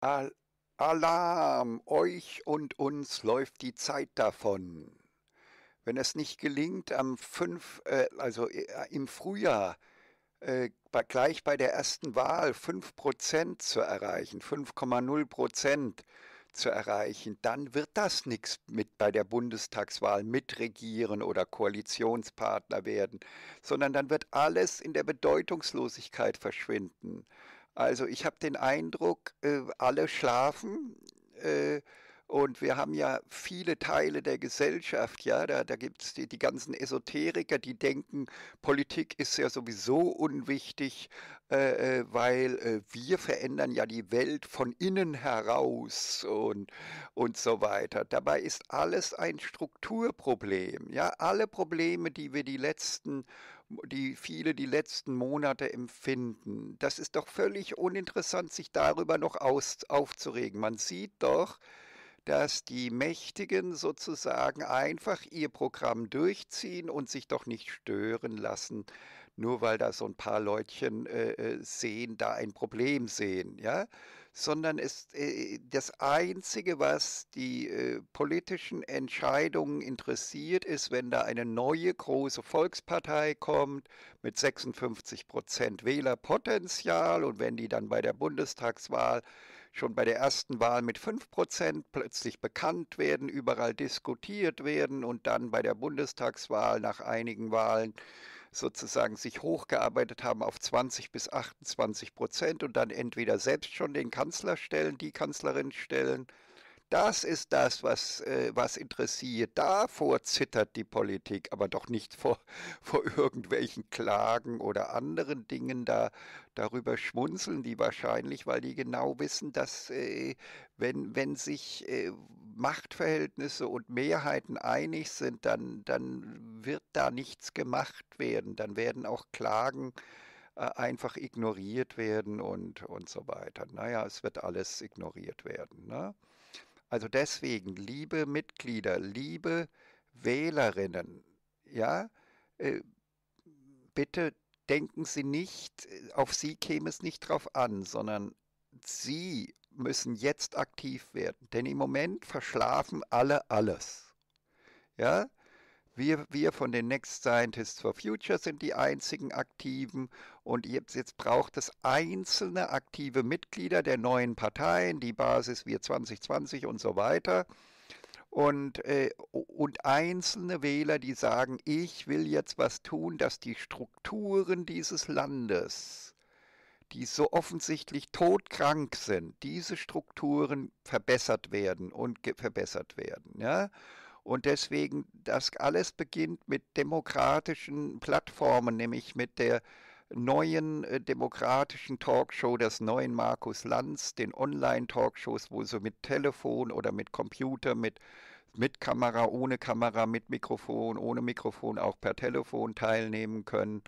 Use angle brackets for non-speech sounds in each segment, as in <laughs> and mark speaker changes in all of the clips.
Speaker 1: Al Alarm! Euch und uns läuft die Zeit davon. Wenn es nicht gelingt, am 5, äh, also äh, im Frühjahr äh, gleich bei der ersten Wahl 5% zu erreichen, 5,0% zu erreichen, dann wird das nichts mit bei der Bundestagswahl mitregieren oder Koalitionspartner werden, sondern dann wird alles in der Bedeutungslosigkeit verschwinden. Also ich habe den Eindruck, äh, alle schlafen äh, und wir haben ja viele Teile der Gesellschaft, ja, da, da gibt es die, die ganzen Esoteriker, die denken, Politik ist ja sowieso unwichtig, äh, äh, weil äh, wir verändern ja die Welt von innen heraus und, und so weiter. Dabei ist alles ein Strukturproblem, ja, alle Probleme, die wir die letzten die viele die letzten Monate empfinden. Das ist doch völlig uninteressant, sich darüber noch aus, aufzuregen. Man sieht doch, dass die Mächtigen sozusagen einfach ihr Programm durchziehen und sich doch nicht stören lassen, nur weil da so ein paar Leutchen äh, äh, sehen, da ein Problem sehen, ja, sondern es, äh, das Einzige, was die äh, politischen Entscheidungen interessiert, ist, wenn da eine neue große Volkspartei kommt mit 56 Prozent Wählerpotenzial und wenn die dann bei der Bundestagswahl schon bei der ersten Wahl mit 5% plötzlich bekannt werden, überall diskutiert werden und dann bei der Bundestagswahl nach einigen Wahlen sozusagen sich hochgearbeitet haben auf 20 bis 28 Prozent und dann entweder selbst schon den Kanzler stellen, die Kanzlerin stellen das ist das, was, äh, was interessiert. Davor zittert die Politik, aber doch nicht <laughs> vor, vor irgendwelchen Klagen oder anderen Dingen. Da, darüber schmunzeln die wahrscheinlich, weil die genau wissen, dass äh, wenn, wenn sich äh, Machtverhältnisse und Mehrheiten einig sind, dann, dann wird da nichts gemacht werden. Dann werden auch Klagen äh, einfach ignoriert werden und, und so weiter. Naja, es wird alles ignoriert werden. Ne? Also deswegen, liebe Mitglieder, liebe Wählerinnen, ja, äh, bitte denken Sie nicht, äh, auf Sie käme es nicht drauf an, sondern Sie müssen jetzt aktiv werden. Denn im Moment verschlafen alle alles. Ja, wir, wir von den Next Scientists for Future sind die einzigen Aktiven und jetzt, jetzt braucht es einzelne aktive Mitglieder der neuen Parteien, die Basis Wir 2020 und so weiter. Und, äh, und einzelne Wähler, die sagen, ich will jetzt was tun, dass die Strukturen dieses Landes, die so offensichtlich todkrank sind, diese Strukturen verbessert werden und verbessert werden. Ja? Und deswegen, das alles beginnt mit demokratischen Plattformen, nämlich mit der neuen äh, demokratischen Talkshow des neuen Markus Lanz, den Online-Talkshows, wo so mit Telefon oder mit Computer, mit, mit Kamera, ohne Kamera, mit Mikrofon, ohne Mikrofon auch per Telefon teilnehmen können.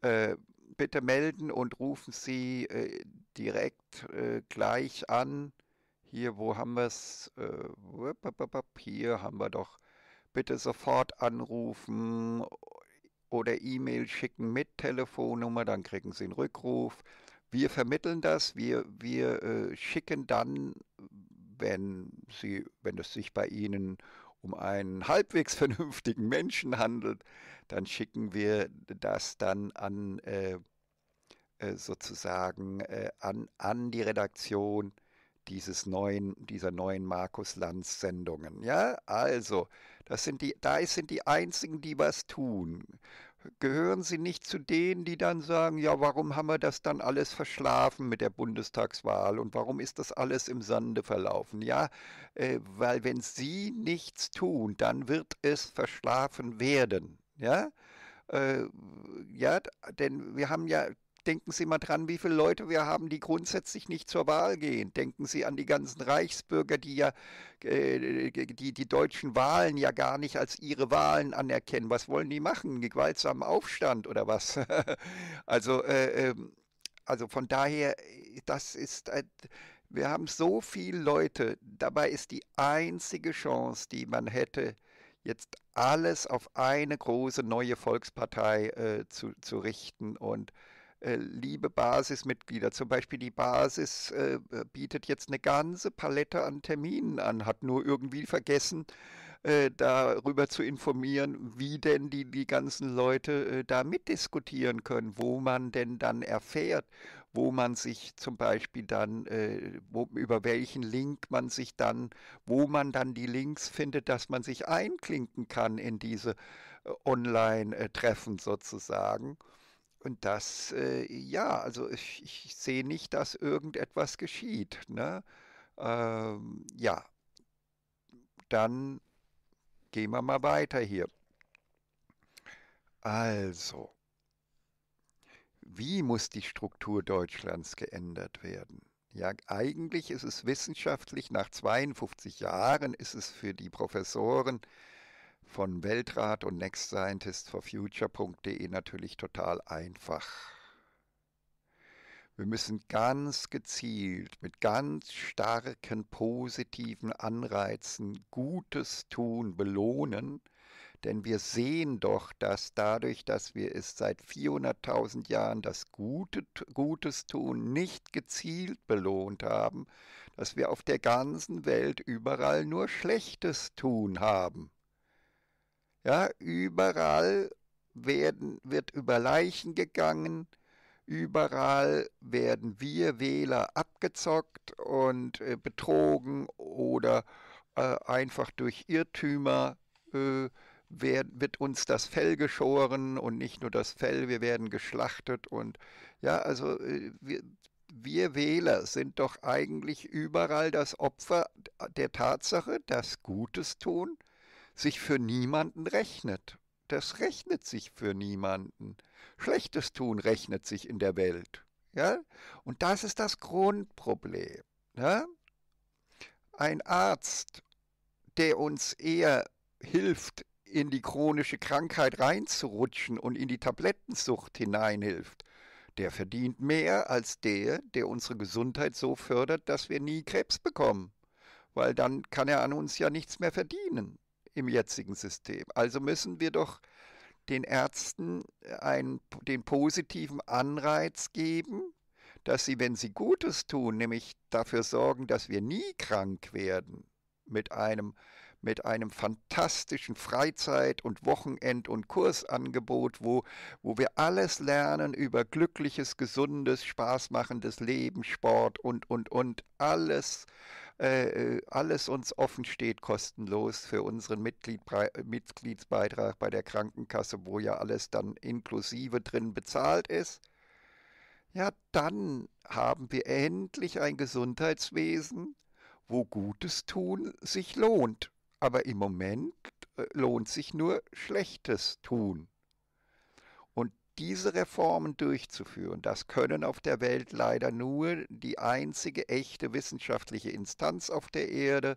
Speaker 1: Äh, bitte melden und rufen Sie äh, direkt äh, gleich an hier, wo haben wir es? Äh, hier haben wir doch. Bitte sofort anrufen oder E-Mail schicken mit Telefonnummer, dann kriegen Sie einen Rückruf. Wir vermitteln das, wir, wir äh, schicken dann, wenn, Sie, wenn es sich bei Ihnen um einen halbwegs <laughs> vernünftigen Menschen handelt, dann schicken wir das dann an äh, äh sozusagen äh, an, an die Redaktion dieses neuen, dieser neuen Markus Lanz Sendungen. Ja, also, das sind die, da sind die einzigen, die was tun. Gehören Sie nicht zu denen, die dann sagen, ja, warum haben wir das dann alles verschlafen mit der Bundestagswahl und warum ist das alles im Sande verlaufen? Ja, äh, weil wenn Sie nichts tun, dann wird es verschlafen werden. Ja, äh, ja, denn wir haben ja Denken Sie mal dran, wie viele Leute wir haben, die grundsätzlich nicht zur Wahl gehen. Denken Sie an die ganzen Reichsbürger, die ja äh, äh die, die deutschen Wahlen ja gar nicht als ihre Wahlen anerkennen. Was wollen die machen? Einen gewaltsamen Aufstand oder was? <laughs> also, äh, ähm, also von daher, das ist, äh, wir haben so viele Leute. Dabei ist die einzige Chance, die man hätte, jetzt alles auf eine große neue Volkspartei äh, zu, zu richten und äh, liebe Basismitglieder. Zum Beispiel die Basis äh, äh, bietet jetzt eine ganze Palette an Terminen an, hat nur irgendwie vergessen, äh, darüber zu informieren, wie denn die, die ganzen Leute äh, da mitdiskutieren können, wo man denn dann erfährt, wo man sich zum Beispiel dann, äh, wo, über welchen Link man sich dann, wo man dann die Links findet, dass man sich einklinken kann in diese äh, Online-Treffen sozusagen. Und das, äh, ja, also ich, ich, sehe nicht, dass irgendetwas geschieht. Ne? Ähm, ja, dann gehen wir mal weiter hier. Also, wie muss die Struktur Deutschlands geändert werden? Ja, eigentlich ist es wissenschaftlich, nach 52 Jahren ist es für die Professoren von Weltrat und nextscientistforfuture.de natürlich total einfach. Wir müssen ganz gezielt mit ganz starken positiven Anreizen Gutes tun, belohnen, denn wir sehen doch, dass dadurch, dass wir es seit 400.000 Jahren das Gute, Gutes tun nicht gezielt belohnt haben, dass wir auf der ganzen Welt überall nur Schlechtes tun haben. Ja, überall werden, wird über Leichen gegangen, überall werden wir Wähler abgezockt und äh, betrogen oder äh, einfach durch Irrtümer äh, werden, wird uns das Fell geschoren und nicht nur das Fell, wir werden geschlachtet und ja, also äh, wir, wir Wähler sind doch eigentlich überall das Opfer der Tatsache, dass Gutes tun sich für niemanden rechnet. Das rechnet sich für niemanden. Schlechtes Tun rechnet sich in der Welt. Ja? Und das ist das Grundproblem. Ja? Ne? Ein Arzt, der uns eher hilft, in die chronische Krankheit reinzurutschen und in die Tablettensucht hineinhilft, der verdient mehr als der, der unsere Gesundheit so fördert, dass wir nie Krebs bekommen. Weil dann kann er an uns ja nichts mehr verdienen im jetzigen System. Also müssen wir doch den Ärzten äh, einen, den positiven Anreiz geben, dass sie, wenn sie Gutes tun, nämlich dafür sorgen, dass wir nie krank werden, mit einem, mit einem fantastischen Freizeit- und Wochenend- und Kursangebot, wo, wo wir alles lernen über glückliches, gesundes, spaßmachendes Leben, Sport und, und, und, alles äh, äh, alles uns offen steht, kostenlos für unseren äh, Mitgliedsbeitrag bei der Krankenkasse, wo ja alles dann inklusive drin bezahlt ist. Ja, dann haben wir endlich ein Gesundheitswesen, wo Gutes tun sich lohnt. Aber im Moment äh, lohnt sich nur Schlechtes tun diese Reformen durchzuführen, das können auf der Welt leider nur die einzige echte wissenschaftliche Instanz auf der Erde.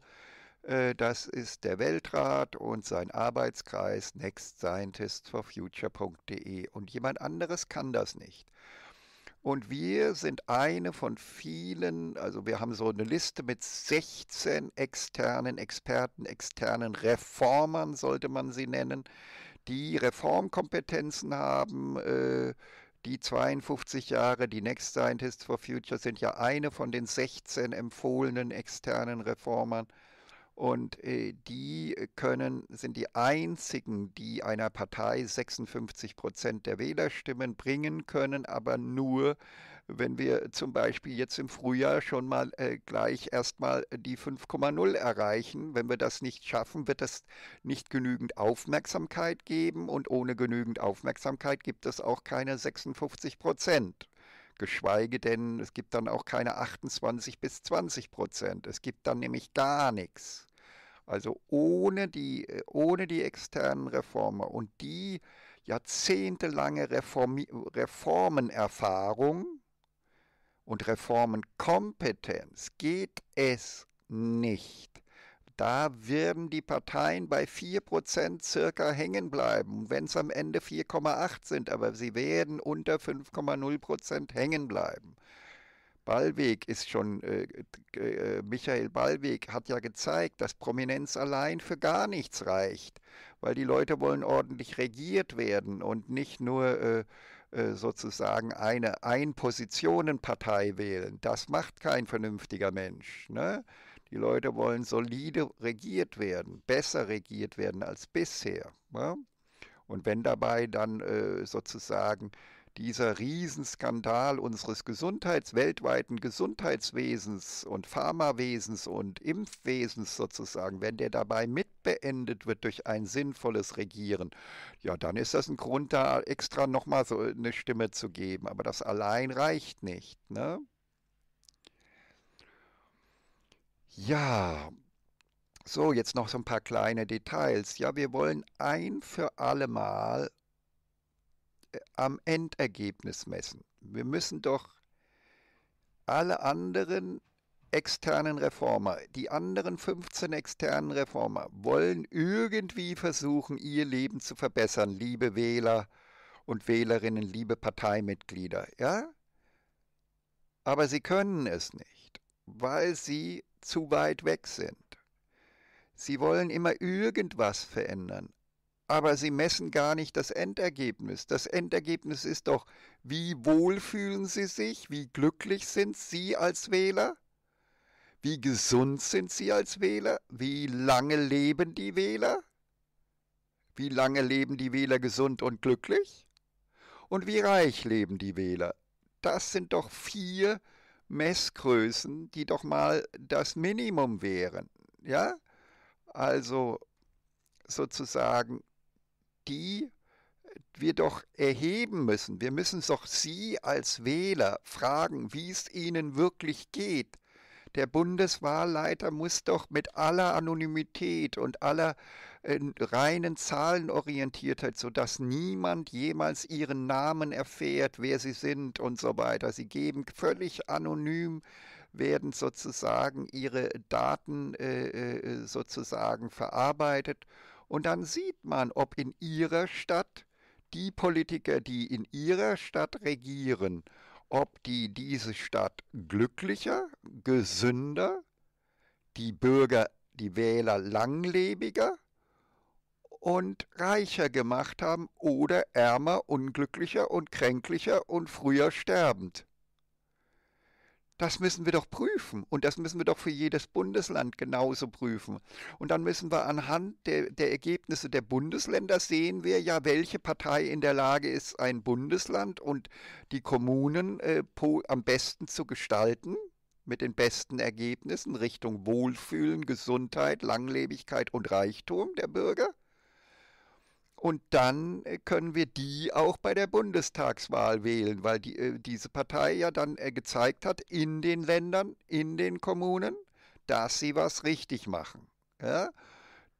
Speaker 1: Äh, das ist der Weltrat und sein Arbeitskreis nextscientistsforfuture.de. Und jemand anderes kann das nicht. Und wir sind eine von vielen, also wir haben so eine Liste mit 16 externen Experten, externen Reformern sollte man sie nennen, die Reformkompetenzen haben. Äh, die 52 Jahre, die Next Scientists for Future sind ja eine von den 16 empfohlenen externen Reformern. Und äh, die können, sind die einzigen, die einer Partei 56 Prozent der Wählerstimmen bringen können, aber nur, wenn wir zum Beispiel jetzt im Frühjahr schon mal äh, gleich erstmal die 5,0 erreichen. Wenn wir das nicht schaffen, wird es nicht genügend Aufmerksamkeit geben und ohne genügend Aufmerksamkeit gibt es auch keine 56 Prozent. Geschweige denn, es gibt dann auch keine 28 bis 20 Prozent. Es gibt dann nämlich gar nichts. Also ohne die, äh, ohne die externen Reformer und die jahrzehntelange Reformi Reformenerfahrung, und Reformenkompetenz geht es nicht. Da werden die Parteien bei 4% circa hängen bleiben, wenn es am Ende 4,8 sind, aber sie werden unter 5,0% hängen bleiben. Ballweg ist schon, äh, äh, Michael Ballweg hat ja gezeigt, dass Prominenz allein für gar nichts reicht, weil die Leute wollen ordentlich regiert werden und nicht nur äh, äh, sozusagen eine Einpositionenpartei wählen. Das macht kein vernünftiger Mensch. Ne? Die Leute wollen solide regiert werden, besser regiert werden als bisher. Ne? Und wenn dabei dann äh, sozusagen dieser Riesenskandal unseres Gesundheits, weltweiten Gesundheitswesens und Pharmawesens und Impfwesens sozusagen, wenn der dabei mitbeendet wird durch ein sinnvolles Regieren, ja, dann ist das ein Grund, da extra nochmal so eine Stimme zu geben. Aber das allein reicht nicht, ne? Ja, so, jetzt noch so ein paar kleine Details. Ja, wir wollen ein für alle Mal am Endergebnis messen. Wir müssen doch alle anderen externen Reformer, die anderen 15 externen Reformer wollen irgendwie versuchen, ihr Leben zu verbessern, liebe Wähler und Wählerinnen, liebe Parteimitglieder, ja? Aber sie können es nicht, weil sie zu weit weg sind. Sie wollen immer irgendwas verändern, aber sie messen gar nicht das Endergebnis. Das Endergebnis ist doch, wie wohl fühlen sie sich, wie glücklich sind sie als Wähler, wie gesund sind sie als Wähler, wie lange leben die Wähler, wie lange leben die Wähler gesund und glücklich und wie reich leben die Wähler. Das sind doch vier Messgrößen, die doch mal das Minimum wären. Ja? Also sozusagen die wir doch erheben müssen. Wir müssen doch Sie als Wähler fragen, wie es Ihnen wirklich geht. Der Bundeswahlleiter muss doch mit aller Anonymität und aller äh, reinen Zahlenorientiertheit, sodass niemand jemals ihren Namen erfährt, wer sie sind und so weiter. Sie geben völlig anonym, werden sozusagen ihre Daten äh, äh sozusagen verarbeitet und dann sieht man, ob in ihrer Stadt die Politiker, die in ihrer Stadt regieren, ob die diese Stadt glücklicher, gesünder, die Bürger, die Wähler langlebiger und reicher gemacht haben oder ärmer, unglücklicher und kränklicher und früher sterbend. Das müssen wir doch prüfen und das müssen wir doch für jedes Bundesland genauso prüfen. Und dann müssen wir anhand der, der Ergebnisse der Bundesländer sehen wir ja, welche Partei in der Lage ist, ein Bundesland und die Kommunen äh, am besten zu gestalten mit den besten Ergebnissen Richtung Wohlfühlen, Gesundheit, Langlebigkeit und Reichtum der Bürger. Und dann äh, können wir die auch bei der Bundestagswahl wählen, weil die, äh, diese Partei ja dann äh, gezeigt hat in den Ländern, in den Kommunen, dass sie was richtig machen. Ja?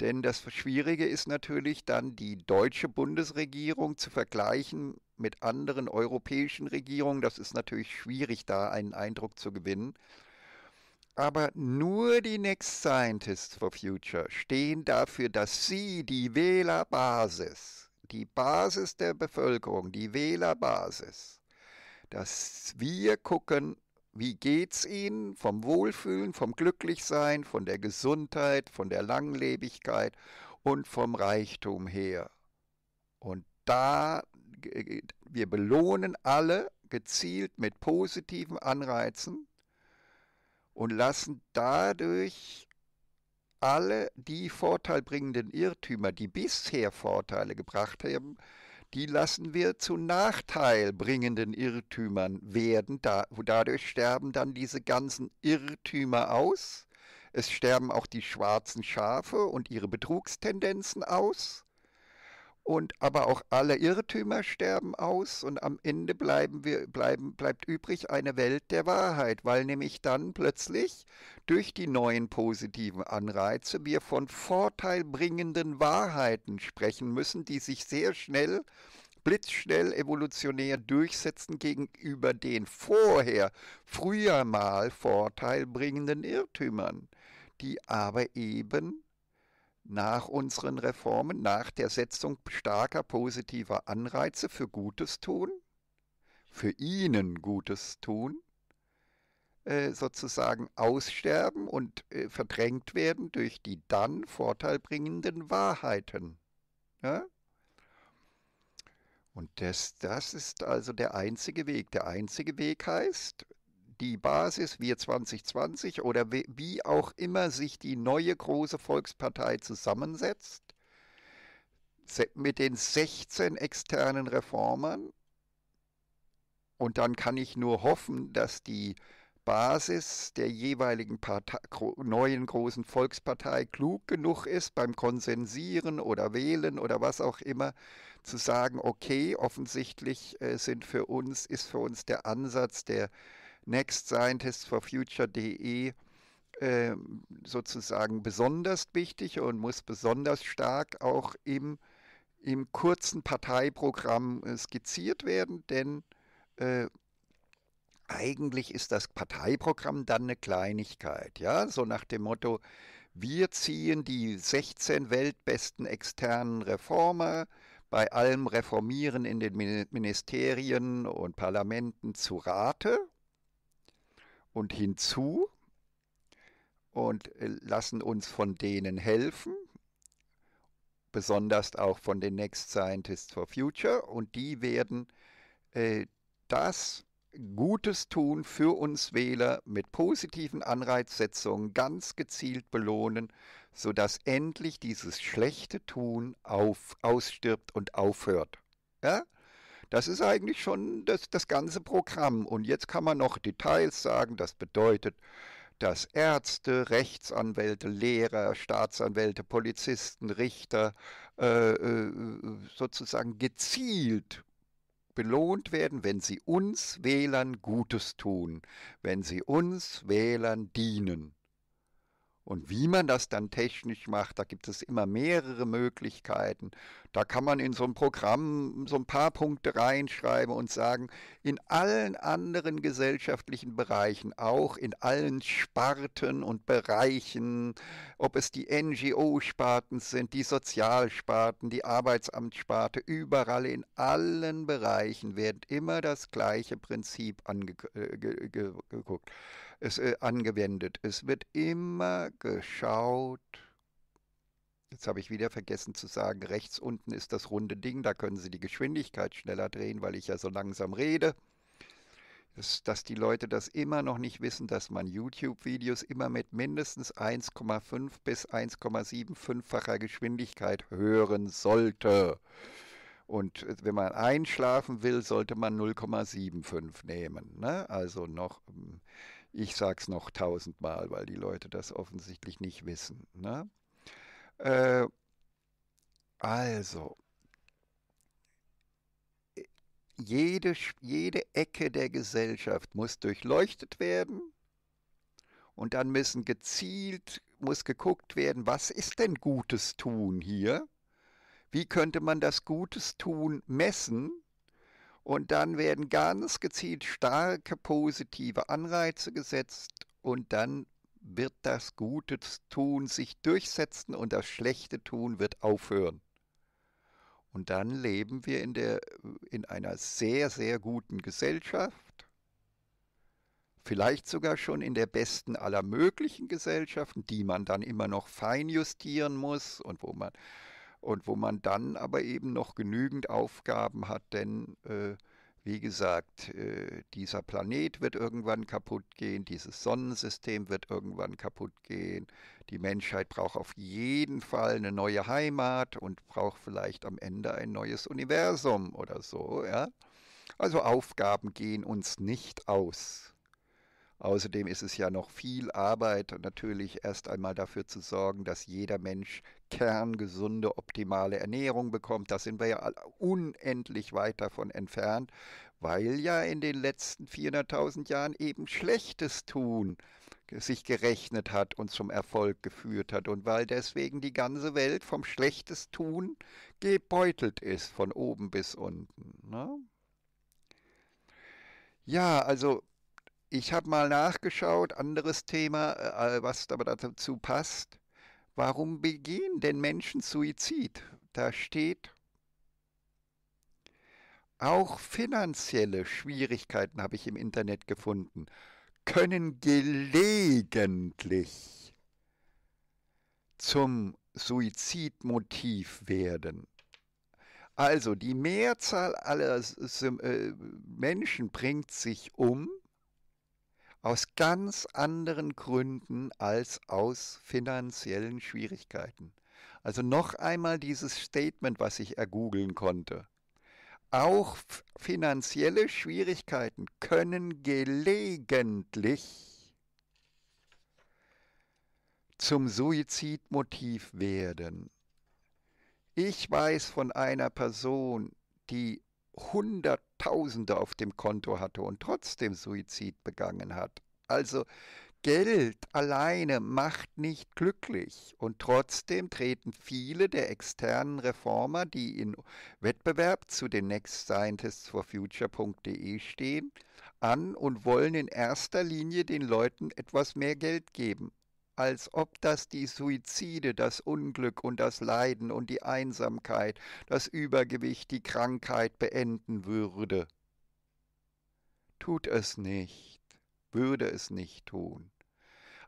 Speaker 1: Denn das Schwierige ist natürlich dann, die deutsche Bundesregierung zu vergleichen mit anderen europäischen Regierungen. Das ist natürlich schwierig, da einen Eindruck zu gewinnen aber nur die Next Scientists for Future stehen dafür, dass sie die Wählerbasis, die Basis der Bevölkerung, die Wählerbasis, dass wir gucken, wie geht's ihnen vom Wohlfühlen, vom Glücklichsein, von der Gesundheit, von der Langlebigkeit und vom Reichtum her. Und da äh, wir belohnen alle gezielt mit positiven Anreizen, und lassen dadurch alle die vorteilbringenden Irrtümer, die bisher Vorteile gebracht haben, die lassen wir zu nachteilbringenden Irrtümern werden. Da, dadurch sterben dann diese ganzen Irrtümer aus. Es sterben auch die schwarzen Schafe und ihre Betrugstendenzen aus und aber auch alle Irrtümer sterben aus und am Ende bleiben wir, bleiben, bleibt übrig eine Welt der Wahrheit, weil nämlich dann plötzlich durch die neuen positiven Anreize wir von vorteilbringenden Wahrheiten sprechen müssen, die sich sehr schnell blitzschnell evolutionär durchsetzen gegenüber den vorher früher mal vorteilbringenden Irrtümern, die aber eben nach unseren Reformen, nach der Setzung starker positiver Anreize für Gutes tun, für ihnen Gutes tun, äh, sozusagen aussterben und äh, verdrängt werden durch die dann vorteilbringenden Wahrheiten. Ja? Und das, das ist also der einzige Weg. Der einzige Weg heißt, die Basis, wir 2020 oder wie auch immer sich die neue große Volkspartei zusammensetzt, mit den 16 externen Reformern. Und dann kann ich nur hoffen, dass die Basis der jeweiligen Partei, neuen großen Volkspartei klug genug ist beim Konsensieren oder Wählen oder was auch immer, zu sagen, okay, offensichtlich äh, sind für uns, ist für uns der Ansatz der nextscientistsforfuture.de äh, sozusagen besonders wichtig und muss besonders stark auch im, im kurzen Parteiprogramm äh, skizziert werden, denn äh, eigentlich ist das Parteiprogramm dann eine Kleinigkeit, ja, so nach dem Motto, wir ziehen die 16 weltbesten externen Reformer bei allem Reformieren in den Ministerien und Parlamenten zu Rate und hinzu und äh, lassen uns von denen helfen, besonders auch von den Next Scientists for Future und die werden äh, das Gutes tun für uns Wähler mit positiven Anreizsetzungen ganz gezielt belohnen, sodass endlich dieses schlechte Tun auf, ausstirbt und aufhört. Ja? Das ist eigentlich schon das, das ganze Programm. Und jetzt kann man noch Details sagen. Das bedeutet, dass Ärzte, Rechtsanwälte, Lehrer, Staatsanwälte, Polizisten, Richter äh, äh sozusagen gezielt belohnt werden, wenn sie uns Wählern Gutes tun, wenn sie uns Wählern dienen. Und wie man das dann technisch macht, da gibt es immer mehrere Möglichkeiten. Da kann man in so ein Programm so ein paar Punkte reinschreiben und sagen, in allen anderen gesellschaftlichen Bereichen, auch in allen Sparten und Bereichen, ob es die NGO-Sparten sind, die Sozialsparten, die Arbeitsamtssparte, überall in allen Bereichen wird immer das gleiche Prinzip angeguckt. Ange äh, es äh, angewendet. Es wird immer geschaut. Jetzt habe ich wieder vergessen zu sagen, rechts unten ist das runde Ding, da können Sie die Geschwindigkeit schneller drehen, weil ich ja so langsam rede. Das, dass die Leute das immer noch nicht wissen, dass man YouTube-Videos immer mit mindestens 1,5 bis 1,75-facher Geschwindigkeit hören sollte. Und äh, wenn man einschlafen will, sollte man 0,75 nehmen. Ne? Also noch hm. Ich sage es noch tausendmal, weil die Leute das offensichtlich nicht wissen. Ne? Äh, also, jede, jede Ecke der Gesellschaft muss durchleuchtet werden und dann müssen gezielt, muss geguckt werden, was ist denn Gutes tun hier? Wie könnte man das Gutes tun messen? Und dann werden ganz gezielt starke positive Anreize gesetzt und dann wird das Gute tun sich durchsetzen und das schlechte tun wird aufhören. Und dann leben wir in, der, in einer sehr, sehr guten Gesellschaft, vielleicht sogar schon in der besten aller möglichen Gesellschaften, die man dann immer noch feinjustieren muss und wo man und wo man dann aber eben noch genügend Aufgaben hat, denn äh, wie gesagt, äh, dieser Planet wird irgendwann kaputt gehen, dieses Sonnensystem wird irgendwann kaputt gehen, die Menschheit braucht auf jeden Fall eine neue Heimat und braucht vielleicht am Ende ein neues Universum oder so. Ja? Also Aufgaben gehen uns nicht aus. Außerdem ist es ja noch viel Arbeit, natürlich erst einmal dafür zu sorgen, dass jeder Mensch kerngesunde, optimale Ernährung bekommt. Da sind wir ja unendlich weit davon entfernt, weil ja in den letzten 400.000 Jahren eben schlechtes Tun sich gerechnet hat und zum Erfolg geführt hat und weil deswegen die ganze Welt vom schlechtes Tun gebeutelt ist, von oben bis unten. Ne? Ja, also ich habe mal nachgeschaut, anderes Thema, äh, was aber dazu passt. Warum begehen denn Menschen Suizid? Da steht, auch finanzielle Schwierigkeiten habe ich im Internet gefunden, können gelegentlich zum Suizidmotiv werden. Also die Mehrzahl aller äh, Menschen bringt sich um, aus ganz anderen Gründen als aus finanziellen Schwierigkeiten. Also noch einmal dieses Statement, was ich ergoogeln konnte. Auch finanzielle Schwierigkeiten können gelegentlich zum Suizidmotiv werden. Ich weiß von einer Person, die Hunderttausende auf dem Konto hatte und trotzdem Suizid begangen hat. Also Geld alleine macht nicht glücklich und trotzdem treten viele der externen Reformer, die in Wettbewerb zu den Next Scientists for Future.de stehen, an und wollen in erster Linie den Leuten etwas mehr Geld geben, als ob das die Suizide, das Unglück und das Leiden und die Einsamkeit, das Übergewicht, die Krankheit beenden würde. Tut es nicht, würde es nicht tun.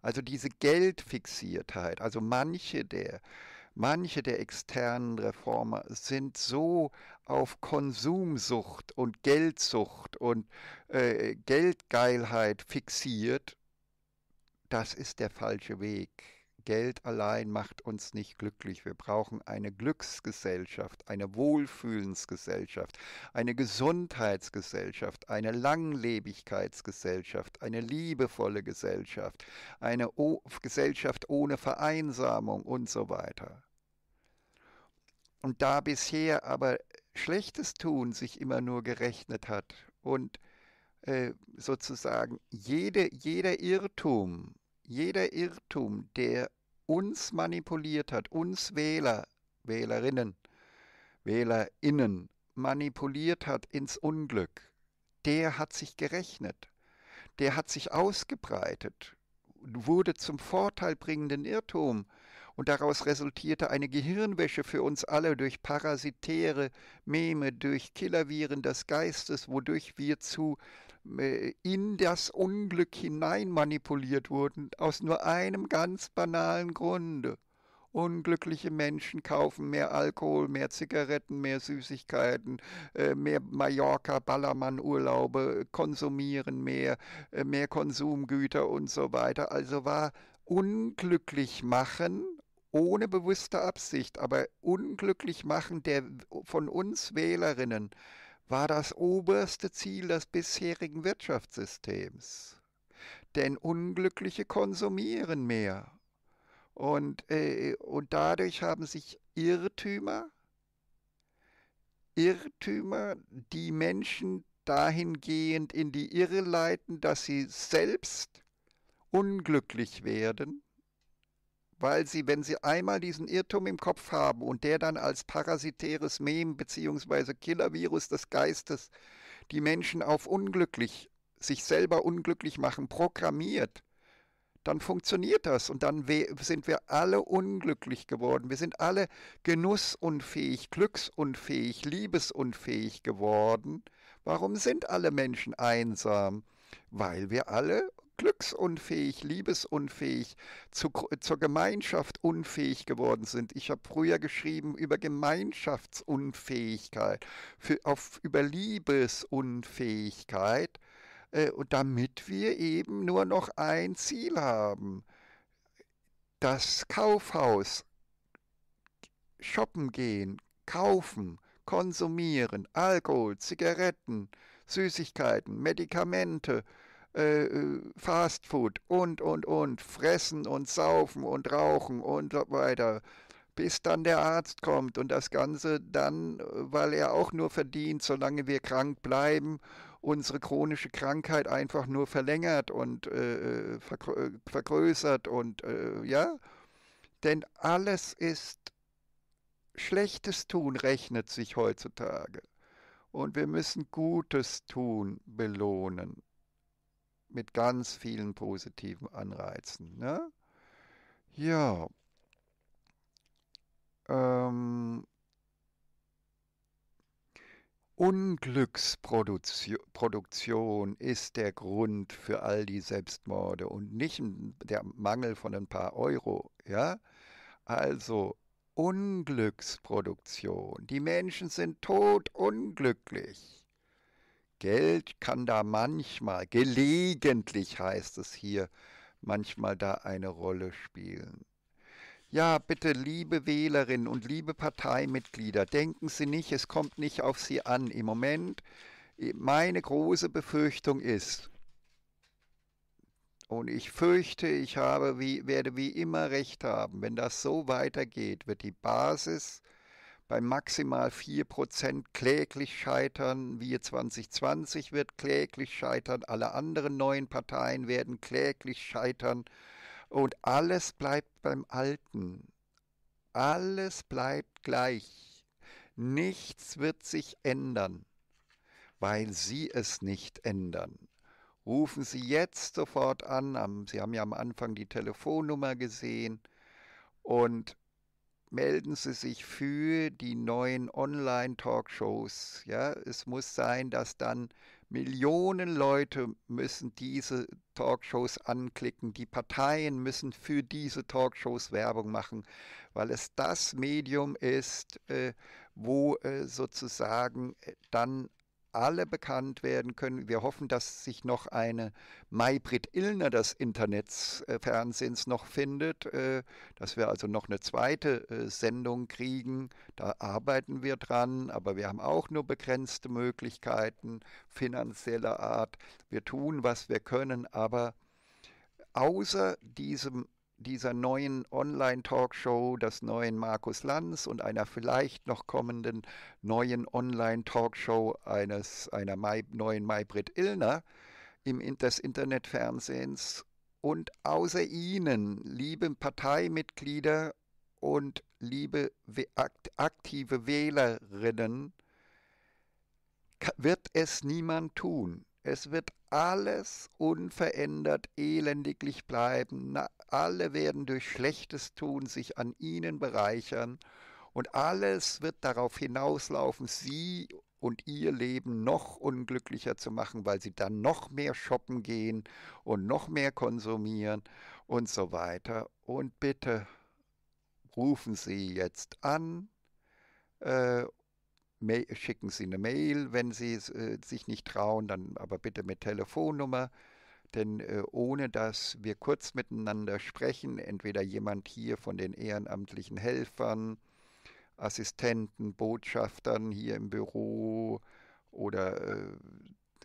Speaker 1: Also diese Geldfixiertheit, also manche der, manche der externen Reformer sind so auf Konsumsucht und Geldsucht und äh, Geldgeilheit fixiert, das ist der falsche Weg. Geld allein macht uns nicht glücklich. Wir brauchen eine Glücksgesellschaft, eine Wohlfühlensgesellschaft, eine Gesundheitsgesellschaft, eine Langlebigkeitsgesellschaft, eine liebevolle Gesellschaft, eine o Gesellschaft ohne Vereinsamung und so weiter. Und da bisher aber schlechtes Tun sich immer nur gerechnet hat und äh, sozusagen jede, jeder Irrtum jeder Irrtum, der uns manipuliert hat, uns Wähler, Wählerinnen, Wählerinnen manipuliert hat ins Unglück, der hat sich gerechnet, der hat sich ausgebreitet, wurde zum vorteilbringenden Irrtum und daraus resultierte eine Gehirnwäsche für uns alle durch parasitäre Meme, durch Killerviren des Geistes, wodurch wir zu äh, in das Unglück hinein manipuliert wurden, aus nur einem ganz banalen Grunde. Unglückliche Menschen kaufen mehr Alkohol, mehr Zigaretten, mehr Süßigkeiten, äh, mehr Mallorca, Ballermann-Urlaube, konsumieren mehr, äh, mehr Konsumgüter und so weiter. Also war unglücklich machen ohne bewusste Absicht, aber unglücklich machen der von uns Wählerinnen war das oberste Ziel des bisherigen Wirtschaftssystems. Denn Unglückliche konsumieren mehr. Und, äh, und dadurch haben sich Irrtümer, Irrtümer, die Menschen dahingehend in die Irre leiten, dass sie selbst unglücklich werden weil sie, wenn sie einmal diesen Irrtum im Kopf haben und der dann als parasitäres Mem bzw. Killervirus des Geistes die Menschen auf unglücklich, sich selber unglücklich machen, programmiert, dann funktioniert das und dann sind wir alle unglücklich geworden. Wir sind alle genussunfähig, glücksunfähig, liebesunfähig geworden. Warum sind alle Menschen einsam? Weil wir alle glücksunfähig, liebesunfähig, zu, zur Gemeinschaft unfähig geworden sind. Ich habe früher geschrieben über Gemeinschaftsunfähigkeit, für, auf, über Liebesunfähigkeit, äh, damit wir eben nur noch ein Ziel haben. Das Kaufhaus, shoppen gehen, kaufen, konsumieren, Alkohol, Zigaretten, Süßigkeiten, Medikamente, äh, äh, Fast Food und, und, und, fressen und saufen und rauchen und so weiter. Bis dann der Arzt kommt und das Ganze dann, weil er auch nur verdient, solange wir krank bleiben, unsere chronische Krankheit einfach nur verlängert und äh, äh vergrö äh, vergrößert und äh, ja. Denn alles ist Schlechtes tun, rechnet sich heutzutage. Und wir müssen Gutes tun belohnen mit ganz vielen positiven Anreizen. Ne? Ja. Ähm, Unglücksproduktion ist der Grund für all die Selbstmorde und nicht der Mangel von ein paar Euro. Ja? Also Unglücksproduktion. Die Menschen sind totunglücklich. Geld kann da manchmal, gelegentlich heißt es hier, manchmal da eine Rolle spielen. Ja, bitte, liebe Wählerinnen und liebe Parteimitglieder, denken Sie nicht, es kommt nicht auf Sie an. Im Moment, äh, meine große Befürchtung ist, und ich fürchte, ich habe wie, werde wie immer recht haben, wenn das so weitergeht, wird die Basis bei maximal 4% kläglich scheitern. Wir 2020 wird kläglich scheitern. Alle anderen neuen Parteien werden kläglich scheitern. Und alles bleibt beim Alten. Alles bleibt gleich. Nichts wird sich ändern, weil Sie es nicht ändern. Rufen Sie jetzt sofort an. Sie haben ja am Anfang die Telefonnummer gesehen. Und melden Sie sich für die neuen Online-Talkshows. Ja, es muss sein, dass dann Millionen Leute müssen diese Talkshows anklicken. Die Parteien müssen für diese Talkshows Werbung machen, weil es das Medium ist, äh, wo äh, sozusagen äh, dann alle bekannt werden können. Wir hoffen, dass sich noch eine Maybrit Illner des Internetsfernsehens äh, noch findet, äh, dass wir also noch eine zweite äh, Sendung kriegen. Da arbeiten wir dran, aber wir haben auch nur begrenzte Möglichkeiten finanzieller Art. Wir tun, was wir können, aber außer diesem dieser neuen Online-Talkshow des neuen Markus Lanz und einer vielleicht noch kommenden neuen Online-Talkshow eines einer Mai, neuen Maybrit Illner im, des Internetfernsehens und außer Ihnen, liebe Parteimitglieder und liebe aktive Wählerinnen, wird es niemand tun. Es wird alles unverändert elendiglich bleiben. Na, alle werden durch Schlechtes tun sich an ihnen bereichern. Und alles wird darauf hinauslaufen, sie und ihr Leben noch unglücklicher zu machen, weil sie dann noch mehr shoppen gehen und noch mehr konsumieren und so weiter. Und bitte rufen Sie jetzt an äh, schicken Sie eine Mail, wenn Sie äh, sich nicht trauen, dann aber bitte mit Telefonnummer. Denn äh, ohne dass wir kurz miteinander sprechen, entweder jemand hier von den ehrenamtlichen Helfern, Assistenten, Botschaftern hier im Büro oder äh,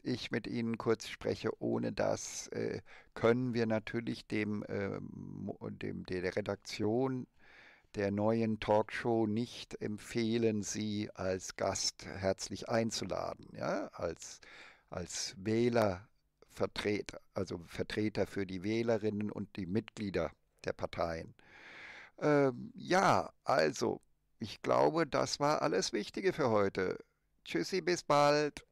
Speaker 1: ich mit Ihnen kurz spreche, ohne das äh, können wir natürlich dem, äh, dem der Redaktion äh, der neuen Talkshow nicht empfehlen, sie als Gast herzlich einzuladen, ja, als, als Wählervertreter, also Vertreter für die Wählerinnen und die Mitglieder der Parteien. Ähm, ja, also, ich glaube, das war alles Wichtige für heute. Tschüssi, bis bald.